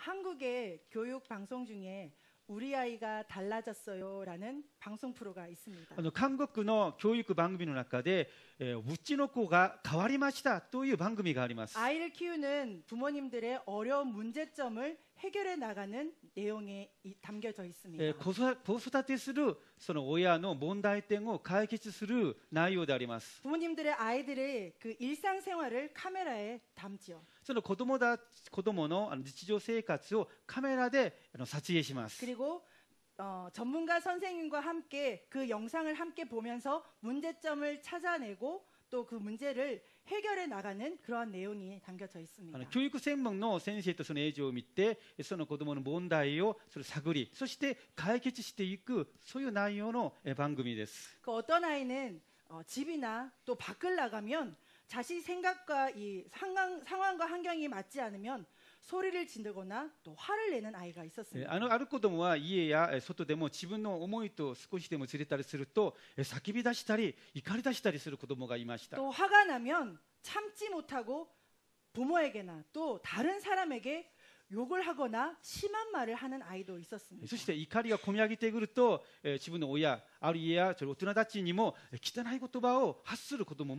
한국의 교육 방송 중에 우리 아이가 달라졌어요라는 방송 프로가 있습니다. 韓国の教育番組の中でうちの子が変わりましたという番組があります 아이를 키우는 부모님들의 어려운 문제점을 해결해 나가는 내용에 담겨져 있습니다. 고수타테するその親の問題点を解決する内容であります. 부모님들의 아이들의 그 일상생활을 카메라에 담지요. その子供だ子供のあの日常生活をカメラであの撮影します。 그리고 어, 전문가 선생님과 함께 그 영상을 함께 보면서 문제점을 찾아내고 또 그 문제를 해결해 나가는 그러한 내용이 담겨져 あ 있습니다. の教育専門の先生とその映像を見てその子供の問題をそれを探りそして解決していくそういう内容のえ番組です。그 어떤 아이는 어, 집이나 또 밖을 나가면 자신 생각과 이 상황, 상황과 환경이 맞지 않으면 소리를 지르거나 또 화를 내는 아이가 있었습니다. あのある子供は家や外でも自分の思いと少しでもずれたりすると叫び出したり怒り出したりする子供がいました。또 예, 예, 예, 화가 나면 참지 못하고 부모에게나 또 다른 사람에게 욕을 하거나 심한 말을 하는 아이도 있었습니다. そして怒りが込み上げてくると自分の親あるいは저로大人たちにも汚い言葉を発する子供もいました또 예, 뭐, 예, 뭐,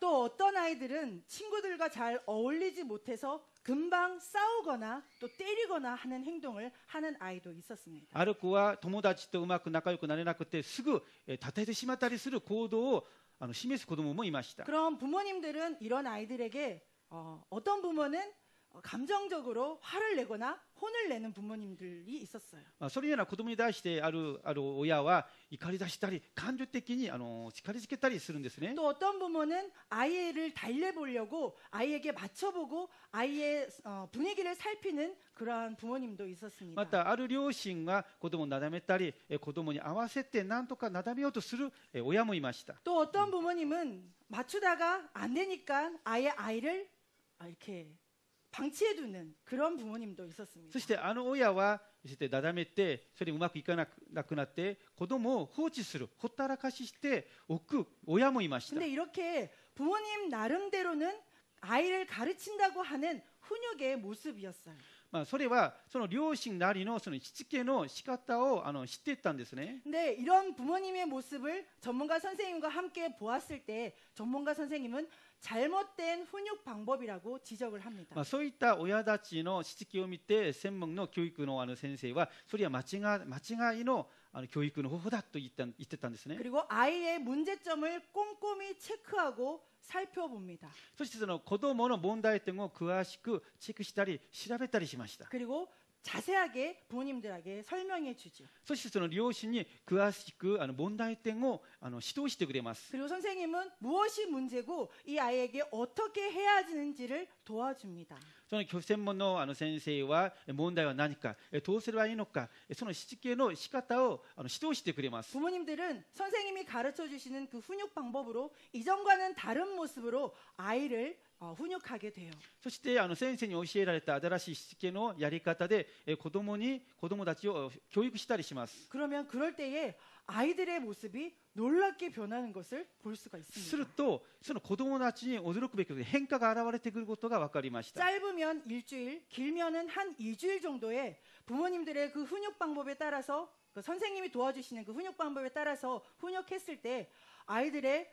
뭐, 어떤 아이들은 친구들과 잘 어울리지 못해서 금방 싸우거나 또 때리거나 하는 행동을 하는 아이도 있었습니다. 아르코와 友達とうまく仲良くなれなくてすぐ叩いてしまったりする行動を示す子供もいました. 그 예, 그럼 부모님들은 이런 아이들에게 어, 어떤 부모는 어, 감정적으로 화를 내거나 혼을 내는 부모님들이 있었어요. 어, 아, それには子供に対してあるある親は怒り出したり感情的にあの叱りつけたりするんですね.또 어떤 부모는 아이를 달래보려고 아이에게 맞춰보고 아이의 어, 분위기를 살피는 그러한 부모님도 있었습니다. またある両親が子供をなだめたり子供に合わせてなんとかなだめようとする親もいました.또 예, 예, 어떤 음. 부모님은 맞추다가 안 되니까 아예 아이를 아, 이렇게 방치해두는 그런 부모님도 있었습니다. そしてあの親はそしてなだめてそれうまくいかなくなって子供を放置するほったらかししておく親もいました 근데 이렇게 부모님 나름대로는 아이를 가르친다고 하는 훈육의 모습이었어요. まあ、それはその両親なりのそのしつけの仕方をあの知っていったんですね。 근데 이런 부모님의 모습을 전문가 선생님과 함께 보았을 때 전문가 선생님은 잘못된 훈육 방법이라고 지적을 합니다. そういった親たちのしつきを見て専門の教育のあの先生はそれは間違い間違いのあの教育の方法だと言った言ってたんですね 그리고 아이의 문제점을 꼼꼼히 체크하고 살펴봅니다. そしてその子供の問題点を詳しくチェックしたり調べたりしました。 그리고 자세하게 부모님들에게 설명해 주죠. そしてその両親に詳しくあの問題点をあの指導してくれます。 그 그, 그리고 선생님은 무엇이 문제고 이 아이에게 어떻게 해야 하는지를 도와줍니다. その専門のあの先生はえ問題は何か、えどうすればいいのか、えそのしつけの仕方をあの指導してくれます。 부모님들은 선생님이 가르쳐 주시는 그 훈육 방법으로 이전과는 다른 모습으로 아이를 어, 훈육하게 돼요. そしてあの先生に教えられた新しいしつけのやり方でえ子供に子供たちを教育したりします 어, 그러면 그럴 때에 아이들의 모습이 놀랍게 변하는 것을 볼 수가 す 있습니다. るとその子供たちに驚くべき変化が現れてくることが分かりました。 짧으면 일주일, 길면은 한 2주일 정도에 부모님들의 그 훈육 방법에 따라서 그 선생님이 도와주시는 그 훈육 방법에 따라서 훈육했을 때 아이들의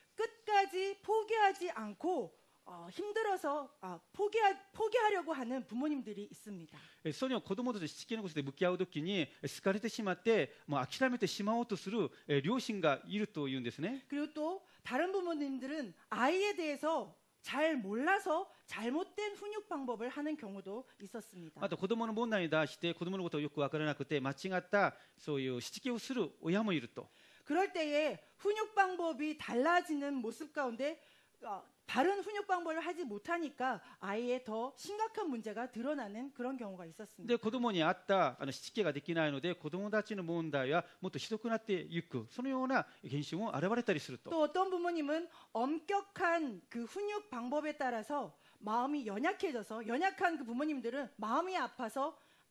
끝까지 포기하지 않고 어 힘들어서 아 포기하, 포기하려고 하는 부모님들이 있습니다. ソニョ子供たち試験のことで向き合う時きに好かれてしまってもう諦めてしまおうとする両親がいるというんですね 그리고 또 다른 부모님들은 아이에 대해서 잘 몰라서 잘못된 훈육 방법을 하는 경우도 있었습니다. 또子供の問題に対して子供のことをよくわからなくて間違ったそういうしつけをする親もいると 그럴 때에 훈육 방법이 달라지는 모습 가운데 어, 바른 훈육 방법을 하지 못하니까 아예 더 심각한 문제가 드러나는 그런 경우가 있었습니다. 근데 고도모니 아따 아니 시키가 되기ないので 고도모たちの 問題はもっとひどくなっていくそのような現象を現れたりすると또 어떤 부모님은 엄격한 그 훈육 방법에 따라서 마음이 연약해져서 연약한 그 부모님들은 마음이 아파서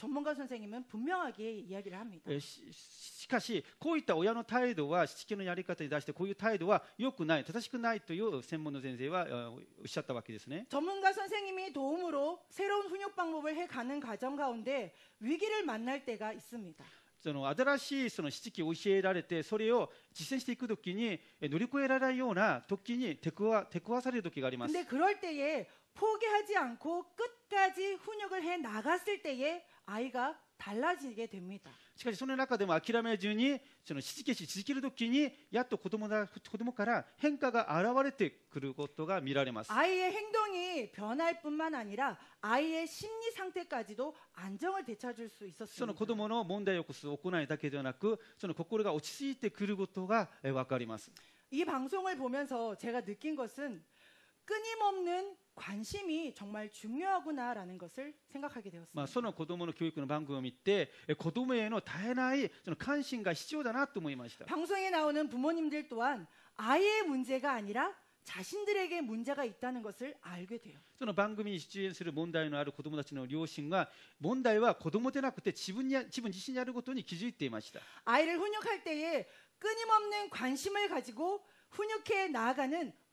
전문가선생님은분명하게이야기를합니다しかし、こういった親の態度は、しつけのやり方に出して、こういう態度は良くない、正しくないという専門の先生はおっしゃったわけですね。전문가선생님이도움으로새로운훈육방법을해가는과정가운데위기를만날때가있습니다その新しいそのしつきを教えられて、それを実践していくときに、乗り越えられないようなときに手くわ、手くわされるときがあります。 근、 ね、그럴때에포기하지않고끝까지훈육을해나갔을때에 아이가 달라지게 됩니다. しかしその中でも諦めずにそのしつけし続けるときにやっと子供だ子供から変化が現れてくることが見られます。 아이의 행동이 변할 뿐만 아니라 아이의 심리 상태까지도 안정을 되찾을 수その 있었습니다. 子供の問題を起こす行いだけではなく、その心が落ち着いてくることがえーわかります。이 방송을 보면서 제가 느낀 것은 끊임없는 관심이 정말 중요하구나라는 것을 생각하게 되었습니다. まあその子供の教育の番組を見て子供への大変なその関心が必要だなと思いました. 방송에 나오는 부모님들 또한 아이의 문제가 아니라 자신들에게 문제가 있다는 것을 알게 돼요. その番組に出演する問題のある子供たちの両親が問題は子供でなくて自分や自分自身にあることに気づいていました. 아이를 훈육할 때에 끊임없는 관심을 가지고 훈육해 나아가는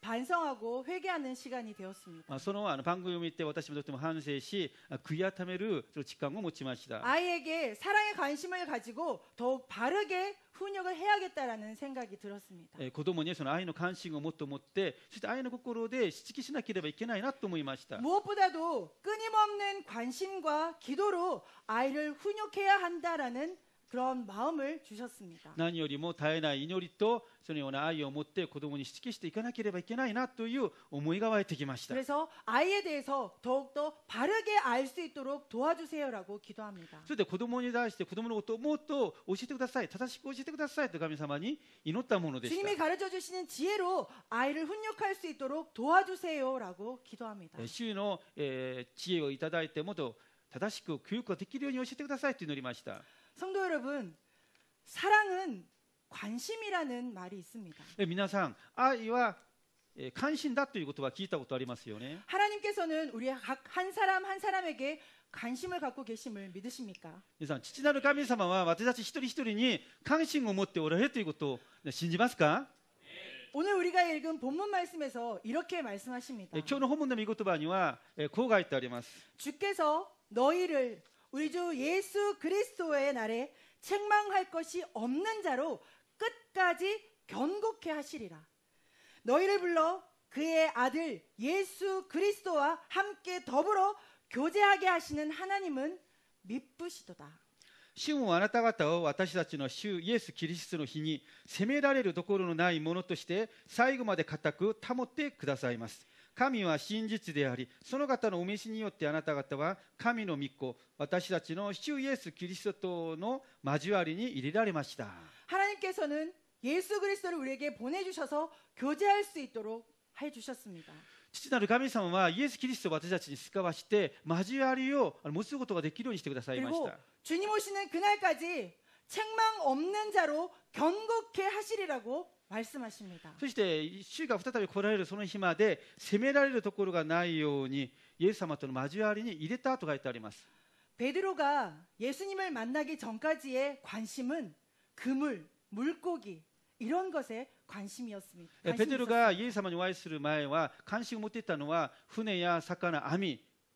반성하고 회개하는 시간이 되었습니다. 아, 선호한 아, 방금이 때 왔다시 보셨던 한세시 귀하타메르 직관고 못지마시다. 아이에게 사랑에 관심을 가지고 더욱 바르게 훈육을 해야겠다라는 생각이 들었습니다. 예, 고도모니에서는 아이의 관심을 못도 못때, 실제 아이의 心で 시키시나ければいけないなと思いました. 무엇보다도 끊임없는 관심과 기도로 아이를 훈육해야 한다라는 何よりも絶えない祈りとそのような愛を持って子供に指揮していかなければいけないなという思いが湧いてきましたそれで子供に対して子供のことをもっと教えてください正しく教えてくださいと神様に祈ったものでした주님이가르쳐주훈육할수있도록도와주세요라고기도합니다主の知恵をいただいてもっと正しく教育ができるように教えてくださいと祈りました。 성도 여러분, 사랑은 관심이라는 말이 있습니다. 예, 민나상 아이와 관심다と 예, いう言葉聞いたことありますよね. 네. 하나님께서는 우리 각한 사람 한 사람에게 관심을 갖고 계심을 믿으십니까? 여러분,父なる 神様は私たち一人一人に関心を持っておられるということを信じますか? 네, 오늘 우리가 읽은 본문 말씀에서 이렇게 말씀하십니다. 오늘 본문 말씀에는 이렇게 말씀하십니다. 주께서 너희를 우리 주 예수 그리스도의 날에 책망할 것이 없는 자로 끝까지 견고케 하시리라. 너희를 불러 그의 아들 예수 그리스도와 함께 더불어 교제하게 하시는 하나님은 미쁘시도다. 主もあなた方を私たちの主イエス・キリストの日に責められるところのないものとして最後まで固く保ってくださいます。神は真実であり、その方のお召しによってあなた方は神の御子、私たちの主イエス・キリストとの交わりに入れられました。예수그리스도를우리에게보내주셔서교제할수있도록해주셨습니다父なる神様はイエス・キリストを私たちに使わして交わりを持つことができるようにしてくださいました。주님오시는그날까지책망없는자로견고케하시리라고そして主が再び来られるその日まで責められるところがないようにイエス様との交わりに入れたと書いてあります。예수님을만나기전까지의관심은물고기이런것에관심이었습니다ペテロがイエス様にお会いする前は関心を持っていたのは船や魚、網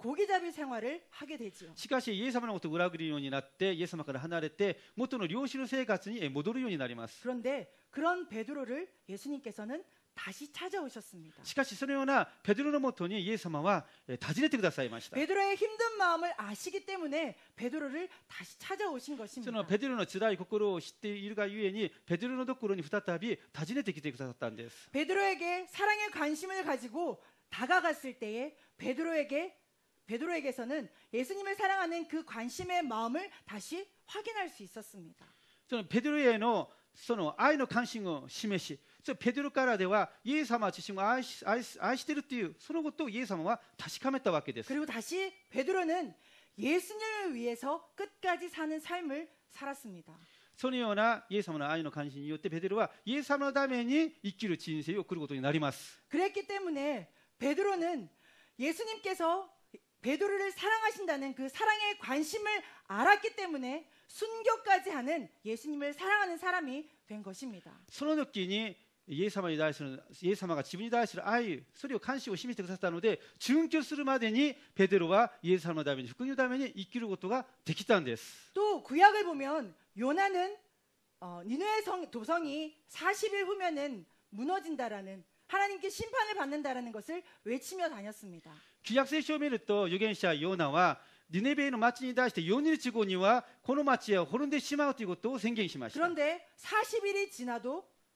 고기잡이 생활을 하게 되지요. しかしイエス様のことを裏切るようになってイエス様から離れて元の漁師の生活にえ戻るようになります 그런데 그런 베드로를 예수님께서는 다시 찾아오셨습니다. しかしそのようなペドロのもとにイエス様はえ訪ねてくださいました 베드로의 힘든 마음을 아시기 때문에 베드로를 다시 찾아오신 その 것입니다. ペドロの辛い心を知っているがゆえにペドロのところに再び訪ねてきてくださったんです 베드로에게 사랑의 관심을 가지고 다가갔을 때에 베드로에게 베드로에게서는 예수님을 사랑하는 그 관심의 마음을 다시 확인할 수 있었습니다. 저는 베드로의 その愛の関心を示し、そのペドロからではイエス様自身を愛し愛してるっていうそのことをイエス様は確かめたわけです 그리고 다시 베드로는 예수님을 위해서 끝까지 사는 삶을 살았습니다. そのようなイエス様の愛の関心によってペテロはイエス様のために生きる人生を送ることになります。그랬기때문에베드로는예수님께서 베드로를 사랑하신다는 그 사랑의 관심을 알았기 때문에 순교까지 하는 예수님을 사랑하는 사람이 된 것입니다. 선언적기니 예사마이 다시는 예사마가 지분이 다시는 아이 소리요 간시고 심히 되었다는데 증교するま더니 베드로와 예사마 다음에 흑근요 다음에 이끼를 것도가 되기たん데す또 구약을 보면 요나는 어, 니느의성 도성이 40일 후면은 무너진다라는 하나님께 심판을 받는다라는 것을 외치며 다녔습니다. 旧約聖書を見ると預言者ヨーナはリネベの町に対して4日後にはこの町は滅んでしまうということを宣言しました。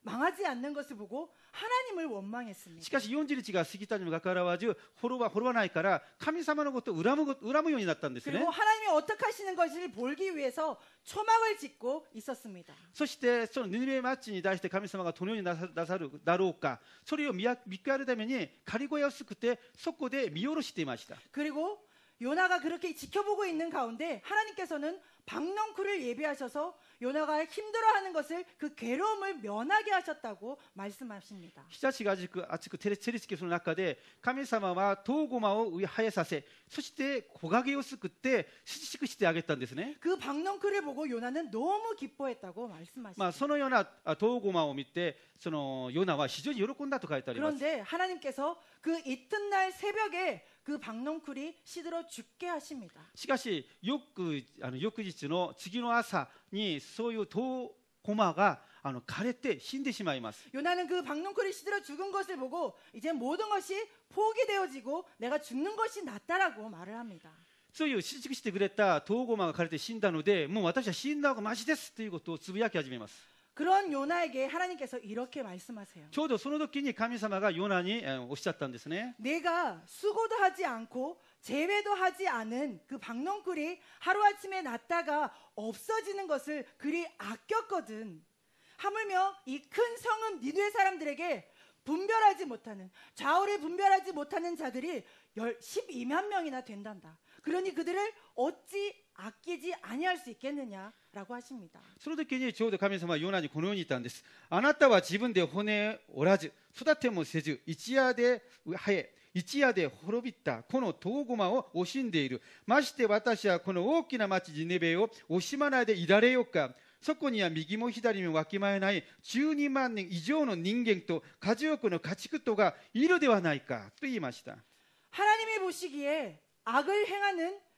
망하지 않는 것을 보고 하나님을 원망했습니다. しかし日本人たちが過ぎたにもかかわらずフォロワーフォロワーないから神様のこと恨む恨むようになったんですね 그리고 하나님이 어떻게 하시는 것을 보기 위해서 초막을 짓고 있었습니다. そしてそのニニベ町に対して神様がどのようになさるだろうかそれを見極めるためにカリゴヤスクてそこで見下ろしていました 그리고 요나가 그렇게 지켜보고 있는 가운데 하나님께서는 박넝쿨을 예비하셔서 요나가 힘들어하는 것을 그 괴로움을 면하게 하셨다고 말씀하십니다. 日差しがじくあちく照りつける中で神様は東駒を上へさせそして고가げをすくってししくしてあげたんですね그 박넝크를 보고 요나는 너무 기뻐했다고 말씀하십니다. そのような東駒を見てそのヨナは非常に喜んだと書いてあります。그런데 하나님께서 그 이튿날 새벽에 그 박농쿨이 시들어 죽게 하십니다. しかしよくあの翌日の次の朝にそういう銅駒があの枯れて死んでしまいます 요나는 그 박농쿨이 시들어 죽은 것을 보고 이제 모든 것이 포기되어지고 내가 죽는 것이 낫다라고 말을 합니다. そういう支持してくれた東郷マンが枯れて死んだので、もう私は死んだ方がましですということをつぶやき始めます。 그런 요나에게 하나님께서 이렇게 말씀하세요. ちょうどその時に神様がヨナにえーおっしゃ 예, 내가 수고도 하지 않고 재회도 하지 않은 그 박농쿨이 하루아침에 났다가 없어지는 것을 그리 아꼈거든. 하물며 이 큰 성은 니누의 사람들에게 분별하지 못하는 좌우를 분별하지 못하는 자들이 12만 명이나 된단다. 그러니 그들을 어찌 아끼지 아니할 수 있겠느냐. その時にちょうど神様はヨナにこのように言ったんです。あなたは自分で骨折らず、育てもせず、一夜で生え、一夜で滅びたこの遠駒を惜しんでいる。まして私はこの大きな町ジネベを惜しまないでいられようか。そこには右も左もわきまえない12万人以上の人間と家事欲の家畜とがいるではないかと言いました。하나님보시기에악을행하는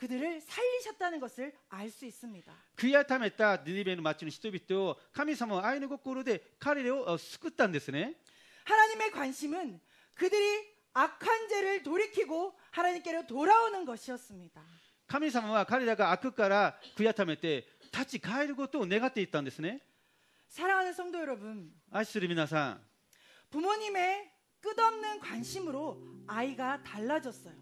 그들을 살리셨다는 것을 알 수 있습니다. 그야 타메타 니니베의 마치는 시토비토 카미사모 아이의 고코로데 카레레오 어, 스쿠탄데스네. 하나님의 관심은 그들이 악한 죄를 돌이키고 하나님께로 돌아오는 것이었습니다. 카미사모와 카레다가 악극가라 그야 타메테 다시 가일고또 내가 때있다데스네 사랑하는 성도 여러분. 아시스르 미나상. 부모님의 끝없는 관심으로 아이가 달라졌어요.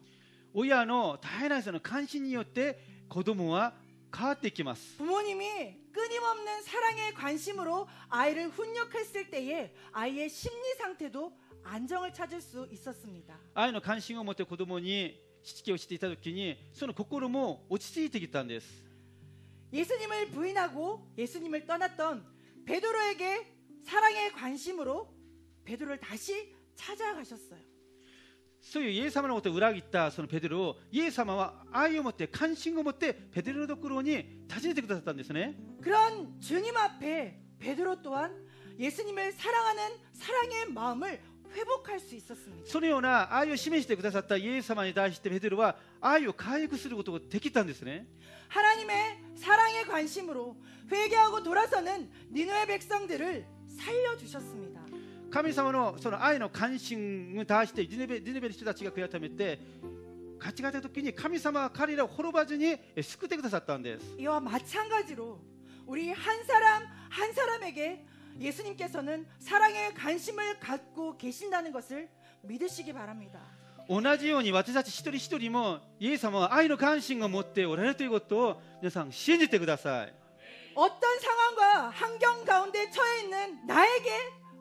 親の大変なその関心によって子供は変わっていきます。 부모님이 끊임없는 사랑의 관심으로 아이를 훈육했을 때에 아이의 심리 상태도 안정을 찾을 수 있었습니다. 아이의 관심을 持って子供にしつけをしていた時にその心も落ち着いてきたんです 예수님을 부인하고 예수님을 떠났던 베드로에게 사랑의 관심으로 베드로를 다시 찾아가셨어요. そういうイエス様のことを裏切ったそのペテロをイエス様は愛を持って関心を持ってペテロのところに訪ねてくださったんですね。그런주님앞에베드로또한예수님을사랑하는사랑의마음을회복할수있었습니다そのような愛を示してくださったイエス様に対してペテロは愛を回復することができたんですね。하나님의사랑의관심으로회개하고돌아서는니누의백성들을살려주셨습니다 神様のその愛の関心に対してニネベニネベの人たちが悔い改めてち이갔던時に神様は彼らを滅ばずに救ってくださったんですいやまちが지로우리한사람한사람에게예수님께서는사랑에관심을갖고계신다는것을믿으시기바랍니다同じように私たち一人一人もイエス様は愛の関心を持っておられるということを皆さん信じてください어떤상황과환경가운데처해있는나에게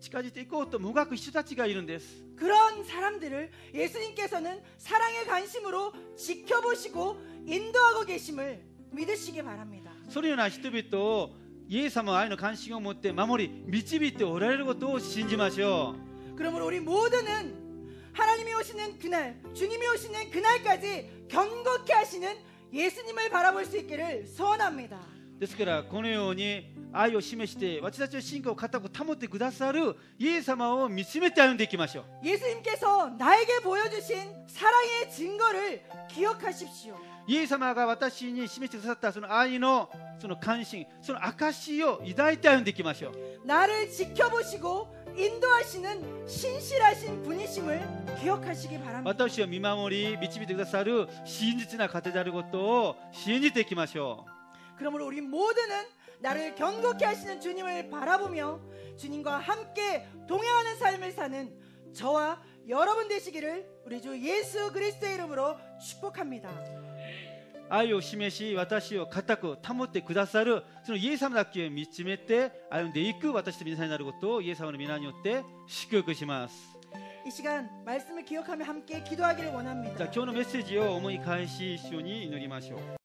近づいていこうともがく人たちがいる 그 그런 사람들을 예수님께서는 사랑의 관심으로 지켜보시고 인도하고 계심을 믿으시기 바랍니다. そのような人々をイエス様は愛の関心を持って守り導いておられることを信じまし 그러므로 우리 모두는 하나님이 오시는 그날, 주님이 오시는 그날까지 견고케 하시는 예수님을 바라볼 수 있기를 소원합니다. ですからこのように愛を示して私たちの信仰を固く保ってくださるイエス様を見つめて歩んでいきましょう。イ예수님께서나에게보여주신사랑의증거를기억하십시오イエス様が私に示してくださったその愛のその関心、その証を抱いて歩んでいきましょう。나를지켜보시고인도하시는신실하신분이심을기억하시기바랍니다私を見守り導いてくださる真実な方であることを信じていきましょう。 그러므로 우리 모두는 나를 견고케 하시는 주님을 바라보며 주님과 함께 동행하는 삶을 사는 저와 여러분 되시기를 우리 주 예수 그리스도의 이름으로 축복합니다. 아유 시메시 와타시요 가타쿠 타모테 쿠다사르 そのイエサムだけ見つめて歩んでいく私たち皆さんになることをイエサムの皆によっ시祝福します이 시간 말씀을 기억하며 함께 기도하기를 원합니다. 자, 오늘 메시지요 어머니 가이시 시온이 누리마시오.